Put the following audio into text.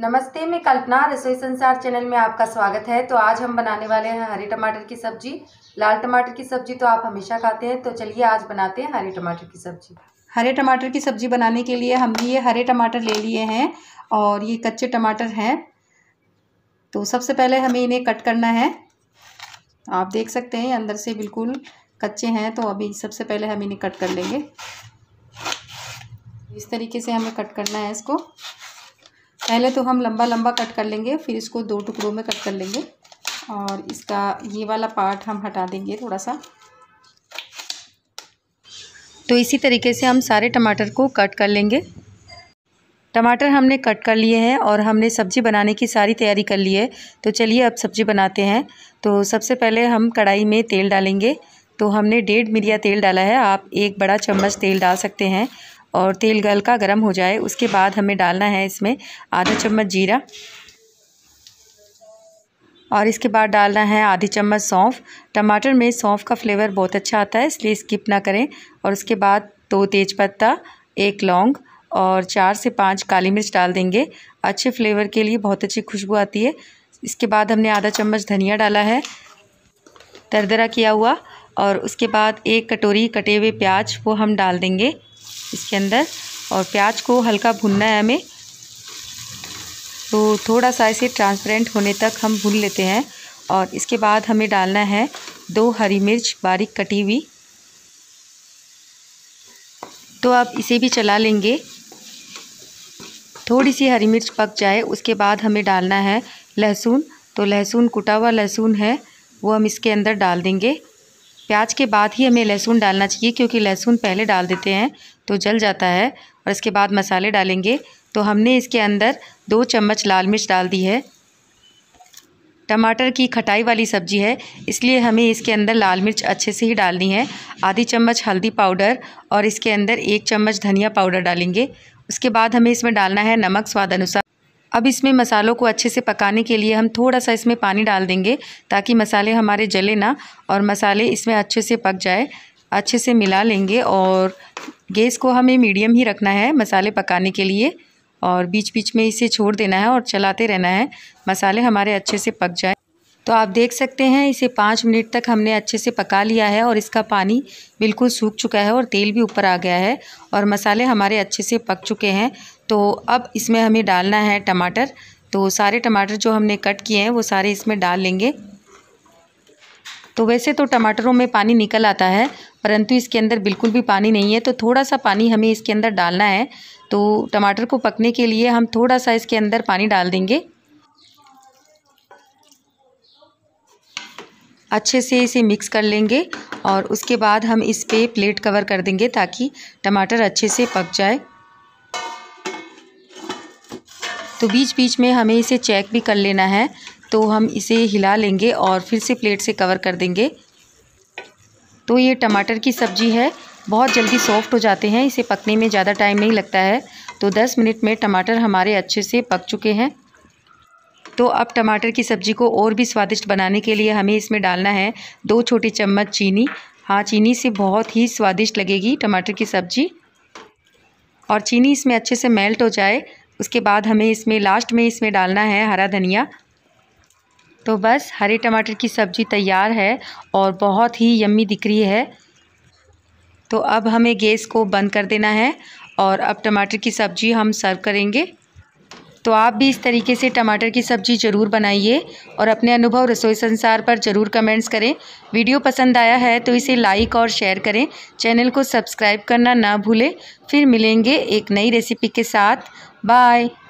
नमस्ते मैं कल्पना रसोई संसार चैनल में आपका स्वागत है तो आज हम बनाने वाले हैं हरे टमाटर की सब्जी लाल टमाटर की सब्जी तो आप हमेशा खाते हैं तो चलिए आज बनाते हैं हरे टमाटर की सब्जी हरे टमाटर की सब्जी बनाने के लिए हमने ये हरे टमाटर ले लिए हैं और ये कच्चे टमाटर हैं तो सबसे पहले हमें इन्हें कट करना है आप देख सकते हैं अंदर से बिल्कुल कच्चे हैं तो अभी सबसे पहले हम इन्हें कट कर लेंगे इस तरीके से हमें कट करना है इसको पहले तो हम लंबा लंबा कट कर लेंगे फिर इसको दो टुकड़ों में कट कर लेंगे और इसका ये वाला पार्ट हम हटा देंगे थोड़ा सा तो इसी तरीके से हम सारे टमाटर को कट कर लेंगे टमाटर हमने कट कर लिए हैं और हमने सब्ज़ी बनाने की सारी तैयारी कर ली है तो चलिए अब सब्ज़ी बनाते हैं तो सबसे पहले हम कढ़ाई में तेल डालेंगे तो हमने डेढ़ मिरिया तेल डाला है आप एक बड़ा चम्मच तेल डाल सकते हैं और तेल गल का गर्म हो जाए उसके बाद हमें डालना है इसमें आधा चम्मच जीरा और इसके बाद डालना है आधी चम्मच सौंफ टमाटर में सौंफ का फ्लेवर बहुत अच्छा आता है इसलिए स्किप ना करें और उसके बाद दो तेज़पत्ता एक लौंग और चार से पाँच काली मिर्च डाल देंगे अच्छे फ्लेवर के लिए बहुत अच्छी खुशबू आती है इसके बाद हमने आधा चम्मच धनिया डाला है दरदरा किया हुआ और उसके बाद एक कटोरी कटे हुए प्याज वो हम डाल देंगे इसके अंदर और प्याज को हल्का भुनना है हमें तो थोड़ा सा इसे ट्रांसपेरेंट होने तक हम भून लेते हैं और इसके बाद हमें डालना है दो हरी मिर्च बारीक कटी हुई तो आप इसे भी चला लेंगे थोड़ी सी हरी मिर्च पक जाए उसके बाद हमें डालना है लहसुन तो लहसुन कुटा हुआ लहसुन है वो हम इसके अंदर डाल देंगे प्याज के बाद ही हमें लहसुन डालना चाहिए क्योंकि लहसुन पहले डाल देते हैं तो जल जाता है और इसके बाद मसाले डालेंगे तो हमने इसके अंदर दो चम्मच लाल मिर्च डाल दी है टमाटर की खटाई वाली सब्जी है इसलिए हमें इसके अंदर लाल मिर्च अच्छे से ही डालनी है आधी चम्मच हल्दी पाउडर और इसके अंदर एक चम्मच धनिया पाउडर डालेंगे उसके बाद हमें इसमें डालना है नमक स्वाद अनुसार अब इसमें मसालों को अच्छे से पकाने के लिए हम थोड़ा सा इसमें पानी डाल देंगे ताकि मसाले हमारे जले ना और मसाले इसमें अच्छे से पक जाए अच्छे से मिला लेंगे और गैस को हमें मीडियम ही रखना है मसाले पकाने के लिए और बीच बीच में इसे छोड़ देना है और चलाते रहना है मसाले हमारे अच्छे से पक जाए तो आप देख सकते हैं इसे पाँच मिनट तक हमने अच्छे से पका लिया है और इसका पानी बिल्कुल सूख चुका है और तेल भी ऊपर आ गया है और मसाले हमारे अच्छे से पक चुके हैं तो अब इसमें हमें डालना है टमाटर तो सारे टमाटर जो हमने कट किए हैं वो सारे इसमें डाल लेंगे तो वैसे तो टमाटरों में पानी निकल आता है परंतु इसके अंदर बिल्कुल भी पानी नहीं है तो थोड़ा सा पानी हमें इसके अंदर डालना है तो टमाटर को पकने के लिए हम थोड़ा सा इसके अंदर पानी डाल देंगे अच्छे से इसे मिक्स कर लेंगे और उसके बाद हम इस पर प्लेट कवर कर देंगे ताकि टमाटर अच्छे से पक जाए तो बीच बीच में हमें इसे चेक भी कर लेना है तो हम इसे हिला लेंगे और फिर से प्लेट से कवर कर देंगे तो ये टमाटर की सब्ज़ी है बहुत जल्दी सॉफ्ट हो जाते हैं इसे पकने में ज़्यादा टाइम नहीं लगता है तो 10 मिनट में टमाटर हमारे अच्छे से पक चुके हैं तो अब टमाटर की सब्ज़ी को और भी स्वादिष्ट बनाने के लिए हमें इसमें डालना है दो छोटी चम्मच चीनी हाँ चीनी से बहुत ही स्वादिष्ट लगेगी टमाटर की सब्ज़ी और चीनी इसमें अच्छे से मेल्ट हो जाए उसके बाद हमें इसमें लास्ट में इसमें डालना है हरा धनिया तो बस हरे टमाटर की सब्ज़ी तैयार है और बहुत ही यम्मी दिख रही है तो अब हमें गैस को बंद कर देना है और अब टमाटर की सब्ज़ी हम सर्व करेंगे तो आप भी इस तरीके से टमाटर की सब्ज़ी ज़रूर बनाइए और अपने अनुभव रसोई संसार पर ज़रूर कमेंट्स करें वीडियो पसंद आया है तो इसे लाइक और शेयर करें चैनल को सब्सक्राइब करना ना भूलें फिर मिलेंगे एक नई रेसिपी के साथ बाय